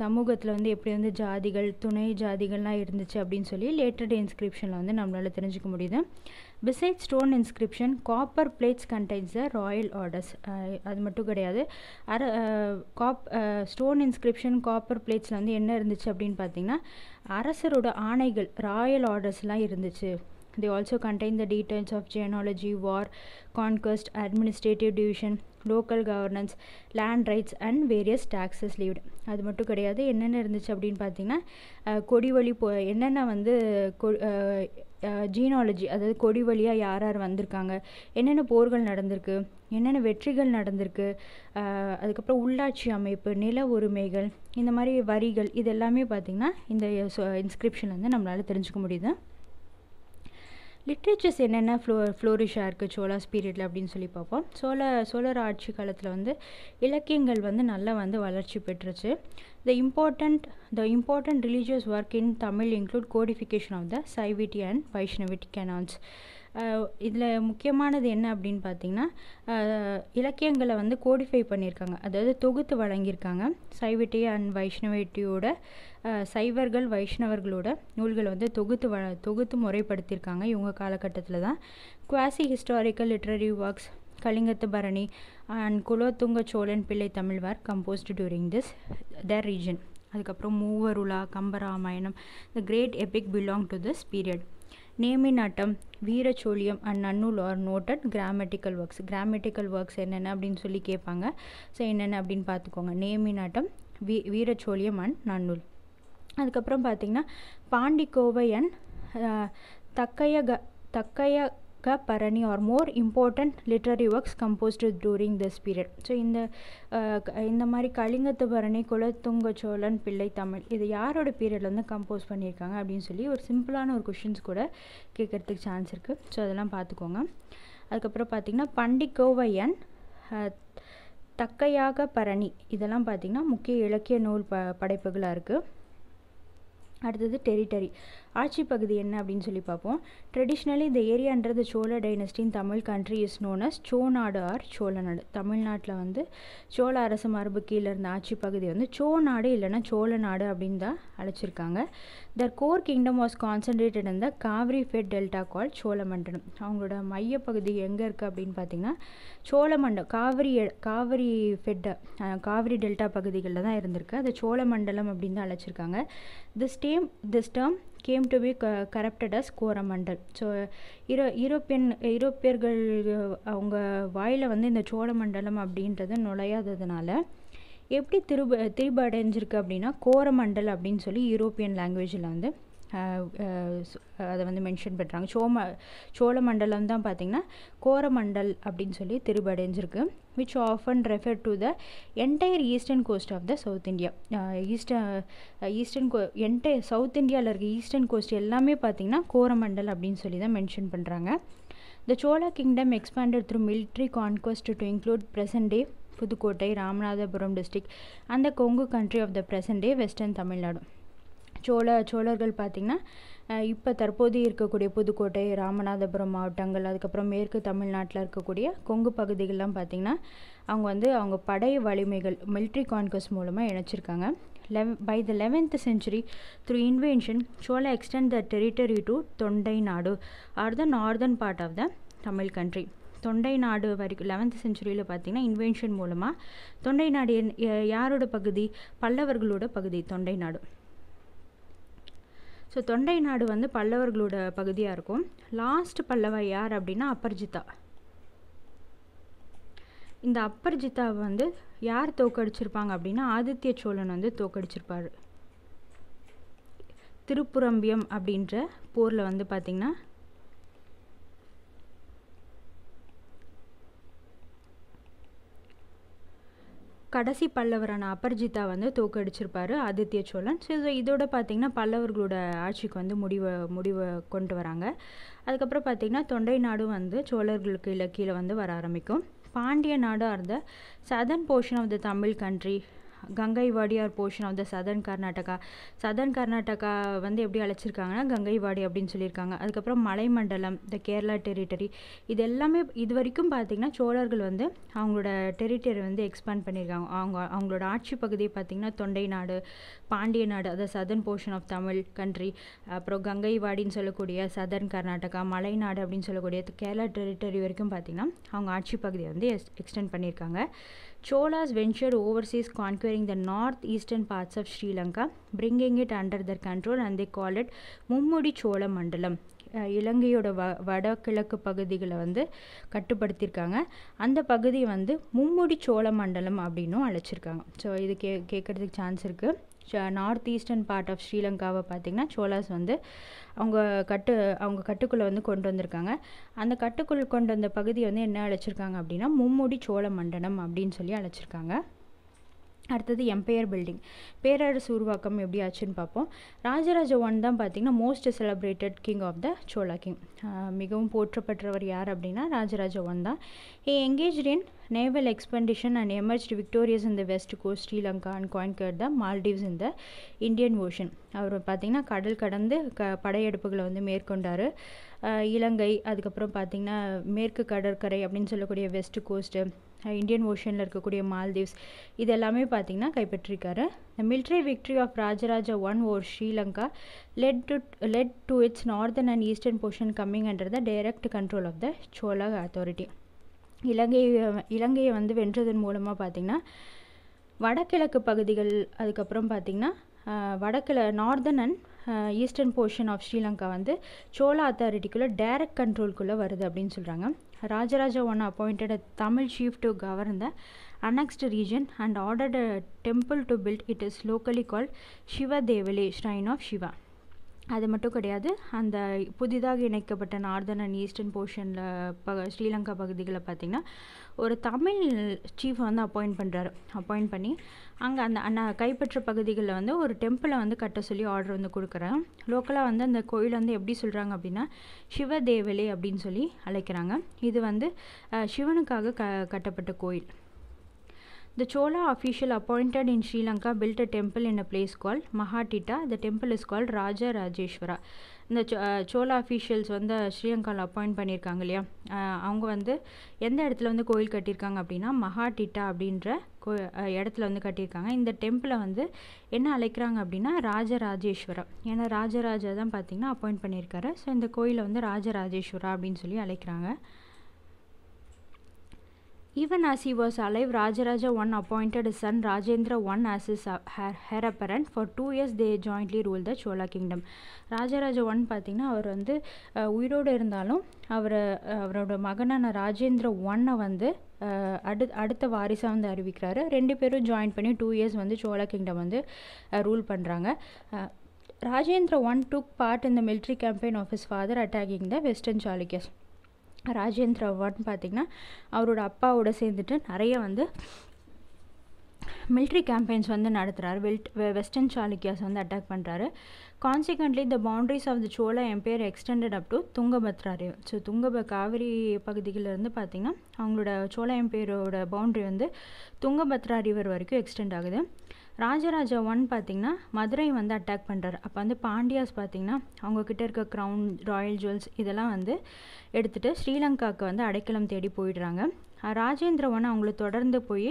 சமூகத்தில் வந்து எப்படி வந்து ஜாதிகள் துணை ஜாதிகள்லாம் இருந்துச்சு அப்படின்னு சொல்லி லேட்டர் டே இன்ஸ்கிரிப்ஷனில் வந்து நம்மளால் தெரிஞ்சுக்க முடியுது beside stone inscription copper plates contains the royal orders அது மட்டும் கிடையாது அர காப் ஸ்டோன் இன்ஸ்கிரிப்ஷன் காப்பர் பிளேட்ஸில் வந்து என்ன இருந்துச்சு அப்படின்னு பார்த்தீங்கன்னா அரசரோட ஆணைகள் ராயல் ஆர்டர்ஸ்லாம் இருந்துச்சு they also contain the details of genealogy war conquest administrative division local governance land rights and various taxes levied அது மட்டும் கிடையாது என்னென்ன இருந்துச்சு அப்படின்னு பார்த்தீங்கன்னா கொடி வழி போ என்னென்ன வந்து ஜீனாலஜி அதாவது கொடி வழியாக யார் யார் வந்திருக்காங்க என்னென்ன போர்கள் நடந்திருக்கு என்னென்ன வெற்றிகள் நடந்திருக்கு அதுக்கப்புறம் உள்ளாட்சி அமைப்பு நில உரிமைகள் இந்த மாதிரி வரிகள் இது எல்லாமே பார்த்திங்கன்னா இந்த இன்ஸ்கிரிப்ஷன் வந்து நம்மளால் தெரிஞ்சுக்க முடியுது லிட்ரேச்சர்ஸ் என்னென்ன ஃப்ளோ ஃப்ளோரிஷாக இருக்குது சோலாஸ் பீரியடில் அப்படின்னு சொல்லி பார்ப்போம் சோழ சோழர் ஆட்சி காலத்தில் வந்து இலக்கியங்கள் வந்து நல்லா வந்து வளர்ச்சி பெற்றுச்சு the important the important religious work in Tamil include codification of the Saivite and Vaishnavite canons இதில் முக்கியமானது என்ன அப்படின்னு பார்த்தீங்கன்னா இலக்கியங்களை வந்து கோடிஃபை பண்ணியிருக்காங்க அதாவது தொகுத்து வழங்கியிருக்காங்க சைவிட்டி அண்ட் வைஷ்ணவெட்டியோட சைவர்கள் வைஷ்ணவர்களோட நூல்களை வந்து தொகுத்து வ தொகுத்து முறைப்படுத்தியிருக்காங்க இவங்க காலகட்டத்தில் தான் குவாசி ஹிஸ்டாரிக்கல் லிட்ரரி ஒர்க்ஸ் கலிங்கத்து பரணி அண்ட் குலோத்துங்க சோழன் பிள்ளை தமிழ்வார் composed during this the region அதுக்கப்புறம் Moovarula Kambaramayanam the great epic belong to this period Neminatham Veerasoliyam and Nannool are noted grammatical works grammatical works என்னென்ன அப்படின்னு சொல்லி கேட்பாங்க ஸோ என்னென்ன அப்படின்னு பார்த்துக்கோங்க நேமினாட்டம் வீ வீரச்சோழியம் அண்ட் நன்னூல் அதுக்கப்புறம் பார்த்திங்கன்னா பாண்டிக்கோவை அண்ட் தக்கைய க Thakkaya Parani or more important literary works composed during this period so இந்த uh, இந்த மாதிரி கலிங்கத்து பரணி குலத்துங்க சோழன் பிள்ளை தமிழ் இது யாரோட பீரியடில் வந்து கம்போஸ் பண்ணியிருக்காங்க அப்படின்னு சொல்லி ஒரு சிம்பிளான ஒரு கொஷின்ஸ் கூட கேட்குறதுக்கு சான்ஸ் இருக்குது ஸோ அதெல்லாம் பார்த்துக்கோங்க அதுக்கப்புறம் பார்த்திங்கன்னா பண்டிகோவையன் தக்கையாக பரணி இதெல்லாம் பார்த்திங்கன்னா முக்கிய இலக்கிய நூல் ப படைப்புகளாக இருக்குது அடுத்தது டெரிட்டரி ஆட்சி பகுதி என்ன அப்படின்னு சொல்லி பார்ப்போம் ட்ரெடிஷ்னலி இந்த area under the Chola dynasty in Tamil country is known as Chonadu or Chola Nadu தமிழ்நாட்டில் வந்து சோழ அரசு மரபு கீழே இருந்த ஆட்சி பகுதி வந்து சோ நாடு இல்லைனா சோழ நாடு அப்படின்னு தான் அழைச்சிருக்காங்க the core kingdom was concentrated இந்த Kaveri fed delta called Cholamandalam அவங்களோட மையப்பகுதி எங்கே இருக்குது அப்படின்னு பார்த்தீங்கன்னா சோழமண்டலம் காவிரி காவிரி ஃபெட்டை காவிரி டெல்டா பகுதிகளில் தான் இருந்திருக்கு அது சோழமண்டலம் அப்படின்னு தான் அழைச்சிருக்காங்க this term this term came to be க கரப்டட் அஸ் கோரமண்டல் ஸோ ஈரோ யூரோப்பியன் யூரோப்பியர்கள் அவங்க வாயில் வந்து இந்த சோழமண்டலம் அப்படின்றது நுழையாததுனால எப்படி திருப திரும்ப அடைஞ்சிருக்கு அப்படின்னா கோரமண்டல் அப்படின்னு சொல்லி யூரோப்பியன் லாங்குவேஜில் வந்து அதை வந்து மென்ஷன் பண்ணுறாங்க சோம சோழ மண்டலம் தான் பார்த்திங்கன்னா கோரமண்டல் அப்படின்னு சொல்லி திருபடைஞ்சிருக்கு which often refer to the entire eastern coast of the south India easter eastern கோ என்டை சவுத் இந்தியாவில் இருக்க ஈஸ்டர்ன் கோஸ்ட் எல்லாமே பார்த்திங்கன்னா கோரமண்டல் அப்படின்னு சொல்லி தான் மென்ஷன் பண்ணுறாங்க the Chola kingdom expanded through military conquest to include present day Pudukkottai Ramanathapuram district அந்த Kongu country of the present day western Tamil Nadu Chola சோழர்கள் பார்த்திங்கன்னா இப்போ தற்போது இருக்கக்கூடிய புதுக்கோட்டை ராமநாதபுரம் மாவட்டங்கள் அதுக்கப்புறம் மேற்கு தமிழ்நாட்டில் இருக்கக்கூடிய கொங்கு பகுதிகள்லாம் பார்த்திங்கன்னா அவங்க வந்து அவங்க படை வலிமைகள் மில்ட்ரி கான்கஸ் மூலமாக இணைச்சிருக்காங்க லெவ் by the eleventh century through invention Chola extend the territory to Thondai Nadu or the northern part of the Tamil country Thondai Nadu வரைக்கும் லெவன்த் செஞ்சுரியில் பார்த்திங்கன்னா இன்வென்ஷன் மூலமாக தொண்டை நாடு யாரோட பகுதி பல்லவர்களோட பகுதி தொண்டை நாடு ஸோ தொண்டை நாடு வந்து பல்லவர்களோட பகுதியாக இருக்கும் லாஸ்ட் பல்லவ யார் அப்படின்னா அப்பர்ஜிதா இந்த அப்பர்ஜித்தாவை வந்து யார் தோக்கடிச்சிருப்பாங்க அப்படின்னா ஆதித்ய சோழன் வந்து தோக்கடிச்சிருப்பார் திருப்புரம்பியம் அப்படின்ற போரில் வந்து பார்த்திங்கன்னா கடைசி பல்லவரான அபர்ஜிதா வந்து தோக்கடிச்சிருப்பாரு ஆதித்ய சோழன் ஸோ இதோட பார்த்திங்கன்னா பல்லவர்களோட ஆட்சிக்கு வந்து முடிவை முடிவை கொண்டு வராங்க அதுக்கப்புறம் பார்த்திங்கன்னா தொண்டை நாடும் வந்து சோழர்களுக்கு இல்லை கீழே வந்து வர ஆரம்பிக்கும் பாண்டிய நாடாக இருந்த southern portion of the Tamil country Gangai வாடியார் portion of the southern Karnataka southern Karnataka வந்து எப்படி அழைச்சிருக்காங்கன்னா கங்கைவாடி அப்படின்னு சொல்லியிருக்காங்க அதுக்கப்புறம் மலைமண்டலம் த கேரளா டெரிட்டரி இது எல்லாமே இது வரைக்கும் பார்த்திங்கன்னா சோழர்கள் வந்து அவங்களோட டெரிட்டரி வந்து எக்ஸ்பேண்ட் பண்ணியிருக்காங்க அவங்க அவங்களோட ஆட்சி பகுதியை பார்த்திங்கன்னா தொண்டை நாடு பாண்டிய நாடு அதாவது southern portion of Tamil country அப்புறம் கங்கைவாடின்னு சொல்லக்கூடிய சதர்ன் கர்நாடகா மலைநாடு அப்படின்னு சொல்லக்கூடிய கேரளா டெரிட்டரி வரைக்கும் பார்த்திங்கன்னா அவங்க ஆட்சி பகுதியை வந்து எக்ஸ்டெண்ட் பண்ணியிருக்காங்க Cholas ventured overseas, conquering the northeastern parts of Sri Lanka, bringing it under their control, and they called it Mummudi Chola மண்டலம் இலங்கையோட வ வடகிழக்கு பகுதிகளை வந்து கட்டுப்படுத்தியிருக்காங்க அந்த பகுதி வந்து மும்முடி சோழ மண்டலம் அப்படின்னும் அழைச்சிருக்காங்க ஸோ இது கே கேட்குறதுக்கு சான்ஸ் இருக்குது நார்த் ஈஸ்டர்ன் பார்ட் ஆஃப் ஸ்ரீலங்காவை பார்த்திங்கன்னா சோலாஸ் வந்து அவங்க கட்டு அவங்க கட்டுக்குள்ளே வந்து கொண்டு வந்திருக்காங்க அந்த கட்டுக்குள் கொண்டு வந்த பகுதியை வந்து என்ன அழைச்சிருக்காங்க அப்படின்னா மும்முடி சோழ மண்டலம் அப்படின்னு சொல்லி அழைச்சிருக்காங்க அடுத்தது எம்பையர் பில்டிங் பேரரசு உருவாக்கம் எப்படி ஆச்சுன்னு பார்ப்போம் ராஜராஜ ஒன் தான் பார்த்தீங்கன்னா most celebrated king of the Chola king மிகவும் போற்றப்பட்டவர் யார் அப்படின்னா ராஜராஜ ஒன் தான் ஏ engaged in naval expedition and emerged victorious இந்த வெஸ்ட் கோஸ்ட் ஸ்ரீலங்கா அண்ட் கோயின்கர் த மால்டீவ்ஸ் இந்த இந்தியன் ஓஷன் அவர் பார்த்திங்கன்னா கடல் கடந்து க படையெடுப்புகளை வந்து மேற்கொண்டார் இலங்கை அதுக்கப்புறம் பார்த்திங்கன்னா மேற்கு கடற்கரை அப்படின்னு சொல்லக்கூடிய வெஸ்ட் கோஸ்ட்டு இந்தியன் ஓஷனில் இருக்கக்கூடிய மால்தீவ்ஸ் இது எல்லாமே பார்த்திங்கன்னா கைப்பற்றிருக்காரு the military victory of Rajaraja one over Sri Lanka led to led to its northern and eastern portion coming under the direct control of the Chola authority Ilangai இலங்கையை வந்து வென்றதன் மூலமாக பார்த்திங்கன்னா வடகிழக்கு பகுதிகள் அதுக்கப்புறம் பார்த்திங்கன்னா வடக்கில் northern and eastern portion of Sri Lanka வந்து சோலா அத்தாரிட்டிக்குள்ளே டைரக்ட் கண்ட்ரோல்குள்ளே வருது அப்படின்னு சொல்கிறாங்க I appointed a Tamil chief to govern the annexed region and ordered a temple to build. It is locally called Shiva Devale, Shrine of Shiva. அது மட்டும் கிடையாது அந்த புதிதாக இணைக்கப்பட்ட நார்தன் அண்ட் ஈஸ்டர்ன் போர்ஷனில் ப ஸ்ரீலங்கா பகுதிகளை பார்த்திங்கன்னா ஒரு தமிழ் சீஃப் வந்து அப்பாயிண்ட் பண்ணுறாரு அப்பாயிண்ட் பண்ணி அங்கே அந்த அண்ணா கைப்பற்ற பகுதிகளில் வந்து ஒரு டெம்பிளை வந்து கட்ட சொல்லி ஆர்டர் வந்து கொடுக்குறேன் லோக்கலாக வந்து அந்த கோயில் வந்து எப்படி சொல்கிறாங்க அப்படின்னா சிவதேவலே அப்படின்னு சொல்லி அழைக்கிறாங்க இது வந்து சிவனுக்காக க கட்டப்பட்ட கோயில் The Chola official appointed in Sri Lanka built a temple in a place called Mahatita. The temple is called Raja Rajeshwara. இந்த சோலா அஃபீஷியல்ஸ் uh, வந்து ஸ்ரீலங்காவில் அப்பாயிண்ட் பண்ணியிருக்காங்க இல்லையா uh, அவங்க வந்து எந்த இடத்துல வந்து கோயில் கட்டியிருக்காங்க அப்படின்னா மகாடிட்டா அப்படின்ற கோ uh, இடத்துல வந்து கட்டியிருக்காங்க இந்த டெம்பிளை வந்து என்ன அழைக்கிறாங்க அப்படின்னா ராஜராஜேஸ்வரம் ஏன்னா ராஜராஜா தான் பார்த்திங்கன்னா அப்பாயிண்ட் பண்ணியிருக்காரு ஸோ இந்த கோயிலை வந்து ராஜராஜேஸ்வரா அப்படின்னு சொல்லி அழைக்கிறாங்க even as he was alive, Rajaraja I appointed his son Rajendra I as hair heir, heir for two years they they rule the the kingdom kingdom. Rajaraja one பார்த்திங்கன்னா அவர் வந்து uh, உயிரோடு இருந்தாலும் அவர் uh, அவரோட மகனான ராஜேந்திர ஒன்னை வந்து uh, அடு அடுத்த வாரிசாக வந்து அறிவிக்கிறாரு ரெண்டு பேரும் ஜாயின் பண்ணி டூ இயர்ஸ் வந்து சோழா கிங்டம் வந்து ரூல் பண்ணுறாங்க ராஜேந்திர ஒன் டுக் பார்ட் இந்த military campaign of his father attacking the western Chalukyas Rajendra அவார்டுன்னு பார்த்திங்கன்னா அவரோட அப்பாவோட சேர்ந்துட்டு நிறைய வந்து மிலிட்ரி கேம்பெயின்ஸ் வந்து நடத்துகிறார் வெல்ட் வெஸ்டர்ன் சாலிக்கியாஸ் வந்து அட்டாக் பண்ணுறாரு consequently the boundaries of the Chola empire extended up to துங்கபத்ராரு ஸோ துங்கப காவிரி இருந்து பார்த்திங்கன்னா அவங்களோட சோழா எம்பையரோட பவுண்ட்ரி வந்து துங்கபத்ரா ரிவர் வரைக்கும் எக்ஸ்டெண்ட் ஆகுது ராஜராஜ ஒன் பார்த்திங்கன்னா மதுரை வந்து அட்டாக் பண்ணுறாரு அப்போ வந்து பாண்டியாஸ் பார்த்திங்கன்னா அவங்கக்கிட்ட இருக்க க்ரௌன் ராயல் ஜுவல்ஸ் இதெல்லாம் வந்து எடுத்துகிட்டு ஸ்ரீலங்காவுக்கு வந்து அடைக்கலம் தேடி போயிடுறாங்க ராஜேந்திர ஒன் அவங்கள தொடர்ந்து போய்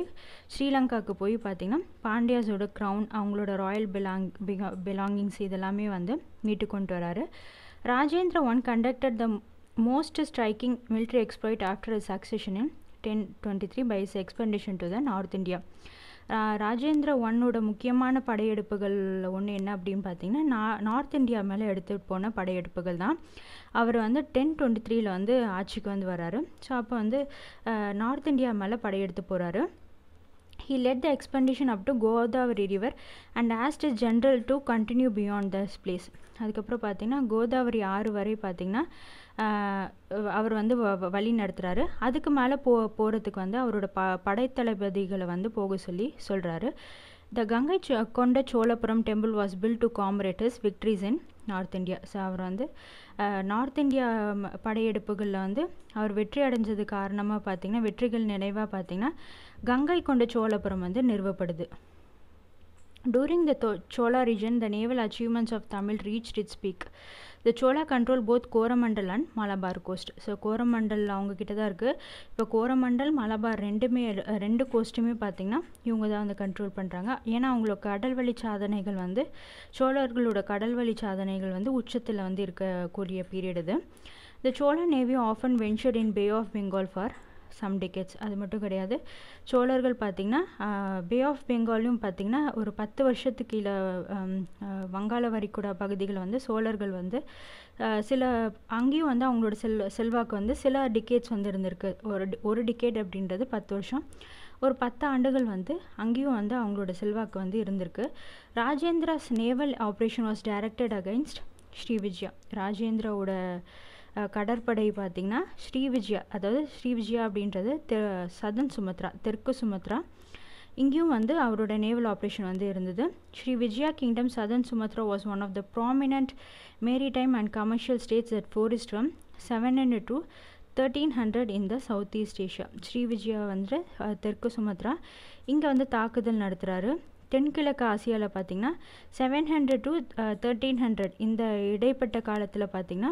ஸ்ரீலங்காவுக்கு போய் பார்த்திங்கன்னா பாண்டியாஸோட க்ரௌன் அவங்களோட ராயல் பிலாங் பிலாங்கிங்ஸ் இதெல்லாமே வந்து மீட்டு கொண்டு வராரு Rajendra one conducted the most striking military exploit after succession in ten twenty three by his expedition to the north India Rajendra ஒன்னோட முக்கியமான படையெடுப்புகளில் ஒன்று என்ன அப்படின்னு பார்த்தீங்கன்னா நா நார்த் இந்தியா மேலே எடுத்துகிட்டு போன படையெடுப்புகள் தான் அவர் வந்து டென் டுவெண்ட்டி த்ரீயில் வந்து ஆட்சிக்கு வந்து வராரு ஸோ அப்போ வந்து நார்த் இந்தியா மேலே படையெடுத்து போகிறாரு he led the expedition up to Godavari river and asked a general to continue beyond this place அதுக்கப்புறம் பார்த்திங்கன்னா கோதாவரி ஆறு வரை பார்த்திங்கன்னா அவர் வந்து வழி நடத்துகிறாரு அதுக்கு மேலே போ போகிறதுக்கு வந்து அவரோட ப படைத்தளபதிகளை வந்து போக சொல்லி சொல்கிறாரு த கங்கை சோ Konda Cholapuram temple was built to commemorates victories in north India so அவர் வந்து நார்த் இந்தியா படையெடுப்புகளில் வந்து அவர் வெற்றி அடைஞ்சது காரணமாக பார்த்திங்கன்னா வெற்றிகள் நினைவாக பார்த்திங்கன்னா கங்கை கொண்ட சோழபுரம் வந்து நிறுவப்படுது during the Tho- Chola region, the naval achievements of Tamil reached its peak. The Chola control both Coromandel and Malabar coast so Coromandel அவங்கக்கிட்ட தான் இருக்குது இப்போ கோரமண்டல் மலபார் ரெண்டுமே ரெண்டு கோஸ்ட்டுமே பார்த்திங்கன்னா இவங்க தான் வந்து கண்ட்ரோல் பண்ணுறாங்க ஏன்னா அவங்களோட கடல்வழி சாதனைகள் வந்து சோழர்களோட கடல்வழி சாதனைகள் வந்து உச்சத்தில் வந்து இருக்கக்கூடிய பீரியட் இது the Chola navy often venture in bay of Bengal for some tickets அது மட்டும் கிடையாது சோழர்கள் பார்த்திங்கன்னா பே ஆஃப் பெங்காலையும் பார்த்திங்கன்னா ஒரு பத்து வருஷத்துக்கு கீழே வங்காள வரிகுடா பகுதிகளை வந்து சோழர்கள் வந்து சில அங்கேயும் வந்து அவங்களோட செல் செல்வாக்கு வந்து சில டிக்கேட்ஸ் வந்து இருந்திருக்கு ஒரு ஒரு டிக்கேட் அப்படின்றது பத்து வருஷம் ஒரு பத்து ஆண்டுகள் வந்து அங்கேயும் வந்து அவங்களோட செல்வாக்கு வந்து இருந்திருக்கு Rajendra's naval operation was directed against Sri Vijaya ராஜேந்திராவோட கடற்படை பார்த்திங்கன்னா ஸ்ரீவிஜயா அதாவது ஸ்ரீவிஜயா அப்படின்றது தெ சதன் சுமத்ரா தெற்கு சுமத்ரா இங்கேயும் வந்து அவரோட நேவல் ஆப்ரேஷன் வந்து இருந்தது Sri Vijaya kingdom southern Sumatra was one of the prominent maritime and commercial states at forest from seven hundred to thirteen hundred in the south east Asia Sri Vijaya வந்து தெற்கு Sumatra இங்கே வந்து தாக்குதல் நடத்துகிறாரு தென்கிழக்கு ஆசியாவில் பார்த்திங்கன்னா seven hundred to thirteen hundred இந்த இடைப்பட்ட காலத்தில் பார்த்திங்கன்னா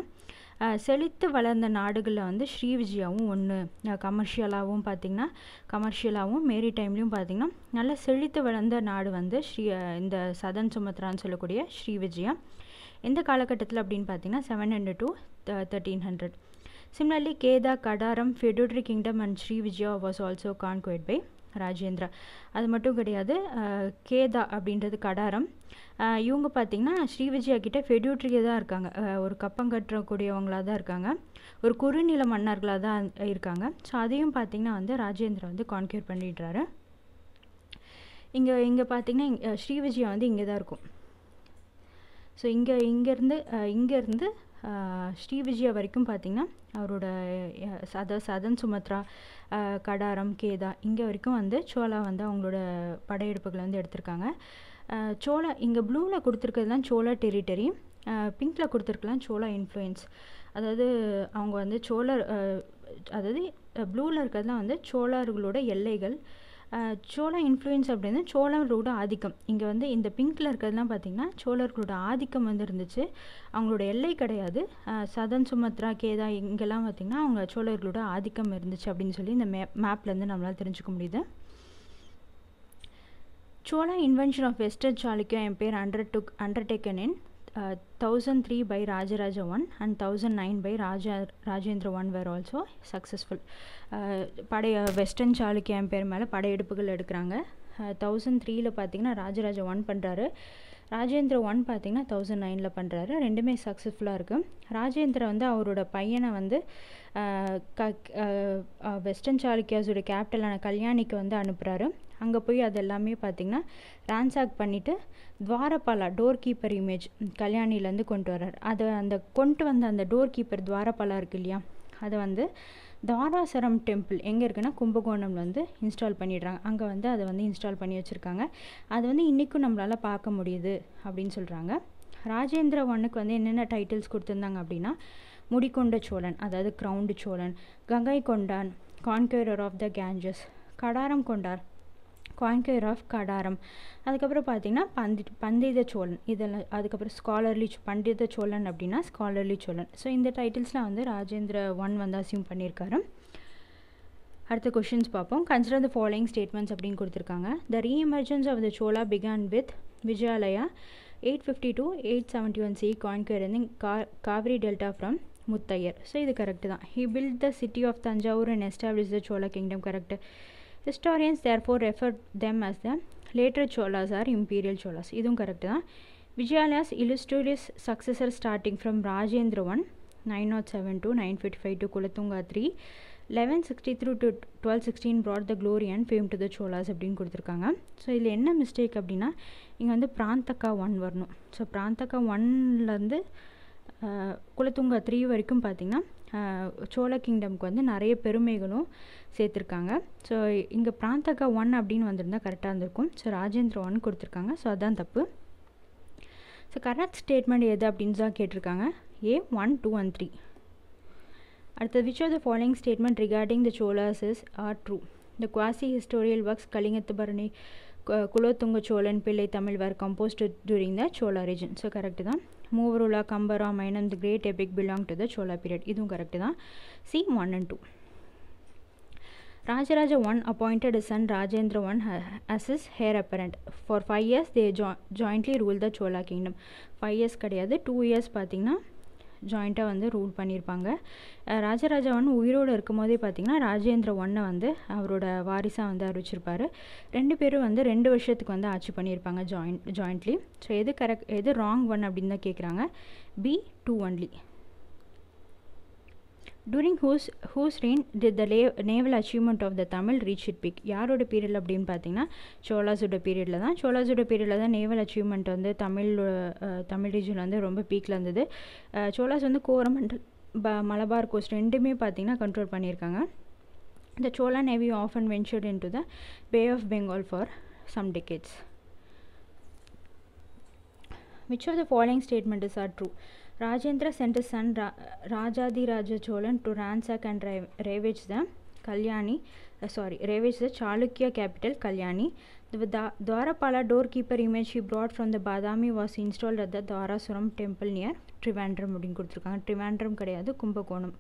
செழித்து வளர்ந்த நாடுகளில் வந்து ஸ்ரீவிஜயாவும் ஒன்று கமர்ஷியலாகவும் பார்த்திங்கன்னா கமர்ஷியலாகவும் மேரி டைம்லேயும் பார்த்திங்கன்னா நல்லா செழித்து வளர்ந்த நாடு வந்து ஸ்ரீ இந்த சதன் சுமத்ரான்னு சொல்லக்கூடிய ஸ்ரீவிஜயா எந்த காலகட்டத்தில் அப்படின்னு பார்த்திங்கன்னா seven hundred to thirteen hundred similarly Kedah Kadaram feudatory kingdom and Srivijaya was also conquered by Rajendra அது மட்டும் கிடையாது கேதா அப்படின்றது கடாரம் இவங்க பார்த்திங்கன்னா ஸ்ரீ விஜயா கிட்ட தான் இருக்காங்க ஒரு கப்பம் கட்டக்கூடியவங்களாக தான் இருக்காங்க ஒரு குறுநில மன்னர்களாக தான் இருக்காங்க ஸோ அதையும் பார்த்திங்கன்னா வந்து ராஜேந்திரா வந்து கான்க்யூர் பண்ணிடுறாரு இங்கே இங்கே பார்த்திங்கன்னா ஸ்ரீ விஜயா வந்து இங்கே தான் இருக்கும் ஸோ இங்கே இங்கேருந்து இங்கேருந்து ஸ்ரீ விஜயா வரைக்கும் பார்த்திங்கன்னா அவரோட சத சதன் சுமத்ரா கடாரம் கேதா இங்கே வரைக்கும் வந்து சோலா வந்து அவங்களோட படையெடுப்புகளை வந்து எடுத்திருக்காங்க சோலா இங்கே ப்ளூவில் தான் சோலா டெரிட்டரி பிங்க்கில் கொடுத்துருக்கலாம் சோலா இன்ஃப்ளூயன்ஸ் அதாவது அவங்க வந்து சோழர் அதாவது ப்ளூவில் இருக்கிறதுலாம் வந்து சோழர்களோட எல்லைகள் சோழ இன்ஃப்ளூயன்ஸ் அப்படின்னு சோழர்களோட ஆதிக்கம் இங்கே வந்து இந்த பிங்க்கில் இருக்கிறதுலாம் பார்த்திங்கன்னா சோழர்களோட ஆதிக்கம் வந்து இருந்துச்சு அவங்களோட எல்லை கிடையாது சதன் சுமத்ரா கேதா இங்கெல்லாம் பார்த்திங்கன்னா அவங்க சோழர்களோட ஆதிக்கம் இருந்துச்சு அப்படின்னு சொல்லி இந்த மே மேப்லேருந்து நம்மளால் தெரிஞ்சுக்க முடியுது Chola invention of western Chalukyam என் பேர் under took undertaken in thousand three by by one and thousand nine by Raja Rajendra one were also successful படைய வெஸ்டர்ன் சாளுக்கியம் பேர் மேலே படையெடுப்புகள் எடுக்கிறாங்க தௌசண்ட் uh, த்ரீயில் பார்த்தீங்கன்னா ராஜராஜ ஒன் பண்ணுறாரு ராஜேந்திர ஒன் பார்த்தீங்கன்னா தௌசண்ட் நைனில் பண்ணுறாரு ரெண்டுமே சக்ஸஸ்ஃபுல்லாக இருக்குது ராஜேந்திர வந்து அவரோட பையனை வந்து uh, க வெஸ்டர்ன் சாளுக்கியாஸோட கேபிட்டலான கல்யாணிக்கு வந்து அனுப்புகிறாரு அங்கே போய் அது எல்லாமே பார்த்திங்கன்னா ரான்சாக் பண்ணிவிட்டு துவாரபாலா டோர் கீப்பர் இமேஜ் கல்யாணிலேருந்து கொண்டு வர்றார் அதை அந்த கொண்டு வந்த அந்த டோர் கீப்பர் துவாரபாலா இருக்கு இல்லையா அதை வந்து தாராசரம் டெம்பிள் எங்கே இருக்குன்னா கும்பகோணம்ல வந்து இன்ஸ்டால் பண்ணிடுறாங்க அங்கே வந்து அதை வந்து இன்ஸ்டால் பண்ணி வச்சுருக்காங்க அது வந்து இன்றைக்கும் நம்மளால் பார்க்க முடியுது அப்படின்னு சொல்கிறாங்க ராஜேந்திர ஒன்னுக்கு வந்து என்னென்ன டைட்டில்ஸ் கொடுத்துருந்தாங்க அப்படின்னா முடிக்கொண்ட சோழன் அதாவது ground Cholan Gangai Kondan conqueror of the Ganges Kadaram Kondar conquer of Kadaram அதுக்கப்புறம் பார்த்தீங்கன்னா பந்தி பண்டித சோழன் இதெல்லாம் அதுக்கப்புறம் ஸ்காலர்லி பண்டித சோழன் அப்படின்னா ஸ்காலர்லி சோழன் ஸோ இந்த டைட்டில்ஸ்லாம் வந்து ராஜேந்திர ஒன் வந்து அசியூம் பண்ணியிருக்காரு அடுத்த கொஷின்ஸ் பார்ப்போம் கன்சிடர் த ஃபாலோயிங் ஸ்டேட்மெண்ட்ஸ் அப்படின்னு கொடுத்துருக்காங்க the re emergence of the Chola began with Vijayalaya eight fifty two eight seventy one C conquering கா Kaveri delta from Muthaiyar so இது கரெக்டு தான் he built the city of Thanjavur and establish the Chola kingdom correct Historians therefore refer them as the later Cholas or imperial Cholas. இதும் correct தான் Vijayala's illustrious successor starting from Rajendra 1 907 to 955 to Kulatunga 3 1163 to 1216 brought the glory and fame to the Cholas அப்படின்னு கொடுத்துருக்காங்க so இதில் என்ன mistake அப்படின்னா இங்கே வந்து பிராந்தக்கா one வரணும் ஸோ பிராந்தக்கா ஒன்லேருந்து குலத்துங்கா த்ரீ வரைக்கும் பார்த்திங்கன்னா சோழ கிங்டம்க்கு வந்து நிறைய பெருமைகளும் சேர்த்துருக்காங்க ஸோ இங்கே பிராந்தகா ஒன் அப்படின்னு வந்திருந்தால் கரெக்டாக இருந்திருக்கும் ஸோ ராஜேந்திர ஒன் கொடுத்துருக்காங்க ஸோ அதுதான் தப்பு ஸோ கரெக்ட் ஸ்டேட்மெண்ட் எது அப்படின்னு தான் கேட்டிருக்காங்க A one two and three அடுத்தது which are the following statement regarding the Cholas is are true the quasi historical works Kalingathuparani Kulothunga Cholan Pillai Tamil were composed during the Chola region so correct தான் Moovarula Kambaramayanam the great epic belong to the Chola period இதுவும் correct தான் C one and two Rajaraja 1 appointed his son Rajendra 1 as his heir apparent. For 5 years, they jo jointly ruled the Chola kingdom. 5 years கிடையாது 2 years பார்த்தீங்கன்னா ஜாயிண்ட்டாக வந்து rule பண்ணியிருப்பாங்க one உயிரோடு இருக்கும் போதே பார்த்திங்கன்னா ராஜேந்திர ஒன்னை வந்து அவரோட வாரிசாக வந்து அறிவிச்சிருப்பார் ரெண்டு பேரும் வந்து ரெண்டு வருஷத்துக்கு வந்து ஆட்சி பண்ணியிருப்பாங்க ஜாயிண்ட் ஜாயிண்ட்லி ஸோ எது கரெக்ட் எது ராங் ஒன் அப்படின்னு தான் கேட்குறாங்க B two only during whose whose reign the the லே naval achievement of the Tamil reach it peak யாரோட பீரியட் அப்படின்னு பார்த்தீங்கன்னா சோலாஸோட பீரியடில் தான் சோலாஸோட பீரியடில் தான் நேவல் அச்சீவ்மெண்ட் வந்து தமிழ் தமிழ் ரீஜன் வந்து ரொம்ப பீக்கில் இருந்தது சோலாஸ் வந்து கோரமண்டல் ப மலபார் கோஸ்ட் ரெண்டுமே பார்த்திங்கன்னா கண்ட்ரோல் பண்ணியிருக்காங்க இந்த Chola navy and ventured in to the bay of Bengal for some tickets which of the following statement is are true Rajendra sent his son Ra- Rajadiraja Cholan to ransack and ra- ravage the Kalyani, uh, sorry, ravage the Chalukya capital, Kalyani. The da- Dwarapala doorkeeper image he brought from the Badami was installed at the Dwarasuram temple near Trivandrum அப்படின்னு கொடுத்துருக்காங்க ட்ரிவாண்ட்ரம் கிடையாது Kumbakonam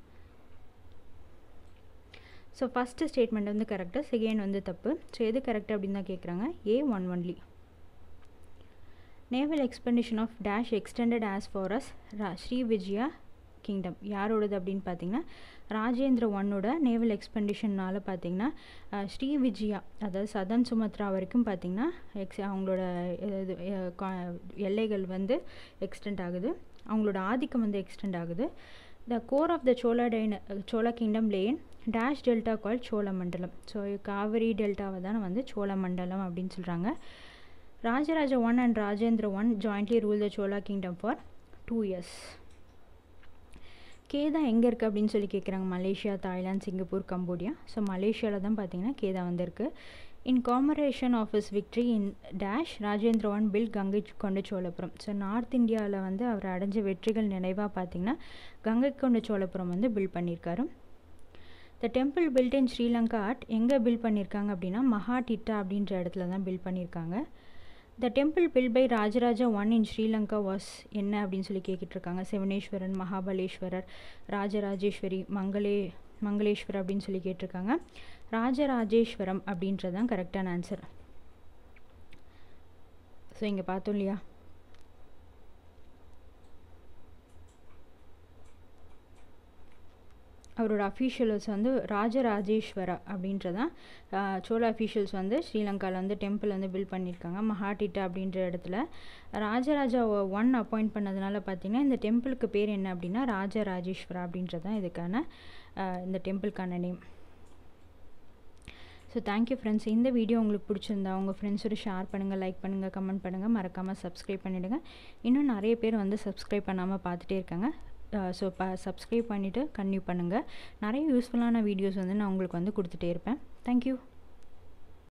so first statement வந்து கரெக்டாக second வந்து தப்பு so எது correct அப்படின்னு தான் கேட்குறாங்க A one only naval expedition of dash extended as far as ரா ஸ்ரீ விஜயா கிங்டம் யாரோடது அப்படின்னு பார்த்தீங்கன்னா ராஜேந்திர ஒன்னோட நேவல் எக்ஸ்பெண்டிஷன்னால் பார்த்தீங்கன்னா ஸ்ரீ விஜயா அதாவது சதன் சுமத்ரா வரைக்கும் பார்த்திங்கன்னா எக்ஸ் அவங்களோட இது எல்லைகள் வந்து எக்ஸ்டெண்ட் ஆகுது அவங்களோட ஆதிக்கம் வந்து எக்ஸ்டெண்ட் ஆகுது the core of the Chola டைன சோலா கிங்டம் லேன் dash delta called Chola Mandalam so Kaveri டெல்டாவை தானே வந்து சோழ மண்டலம் அப்படின்னு சொல்கிறாங்க Rajaraja one and Rajendra one jointly rule the Chola kingdom for two years Kedah எங்கே இருக்குது அப்படின்னு சொல்லி கேட்குறாங்க Malaysia Thailand Singapore Cambodia so மலேசியாவில் தான் பார்த்தீங்கன்னா கேதா வந்திருக்கு in commemoration of his victory in dash Rajendra one build Gangai Konda Cholapuram so north இந்தியாவில் வந்து அவர் அடைஞ்ச வெற்றிகள் நினைவாக பார்த்தீங்கன்னா கங்கை கொண்ட சோழபுரம் வந்து பில் பண்ணியிருக்காரு the temple built in Sri Lanka ஆர்ட் எங்கே பில் பண்ணியிருக்காங்க அப்படின்னா மகா டிட்டா அப்படின்ற இடத்துல தான் பில் பண்ணியிருக்காங்க the temple built by Rajaraja one in Sri Lanka was என்ன அப்படின்னு சொல்லி கேட்டுட்ருக்காங்க சிவனேஸ்வரன் மகாபலேஸ்வரர் ராஜராஜேஸ்வரி மங்களே மங்களேஸ்வரர் அப்படின்னு சொல்லி கேட்டிருக்காங்க ராஜராஜேஸ்வரம் அப்படின்றது தான் கரெக்டான ஆன்சர் ஸோ இங்கே பார்த்தோம் இல்லையா அவரோட அஃபீஷியல்ஸ் வந்து ராஜராஜேஸ்வரா அப்படின்றதான் சோழ அஃபீஷியல்ஸ் வந்து ஸ்ரீலங்காவில் வந்து டெம்பிள் வந்து பில்ட் பண்ணியிருக்காங்க மஹாட்டிட்டா அப்படின்ற இடத்துல ராஜராஜா ஒன் அப்பாயிண்ட் பண்ணதுனால பார்த்தீங்கன்னா இந்த டெம்பிளுக்கு பேர் என்ன அப்படின்னா ராஜராஜேஸ்வரா அப்படின்றதான் இதுக்கான இந்த டெம்பிளுக்கான நேம் ஸோ தேங்க்யூ ஃப்ரெண்ட்ஸ் இந்த வீடியோ உங்களுக்கு பிடிச்சிருந்தா உங்கள் ஃப்ரெண்ட்ஸோட ஷேர் பண்ணுங்கள் லைக் பண்ணுங்கள் கமெண்ட் பண்ணுங்கள் மறக்காமல் சப்ஸ்கிரைப் பண்ணிவிடுங்க இன்னும் நிறைய பேர் வந்து சப்ஸ்கிரைப் பண்ணாமல் பார்த்துட்டே இருக்காங்க ஸோ ப சப்ஸ்கிரைப் பண்ணிவிட்டு கன்டினியூ பண்ணுங்கள் நிறைய யூஸ்ஃபுல்லான வீடியோஸ் வந்து நான் உங்களுக்கு வந்து கொடுத்துட்டே இருப்பேன் தேங்க்யூ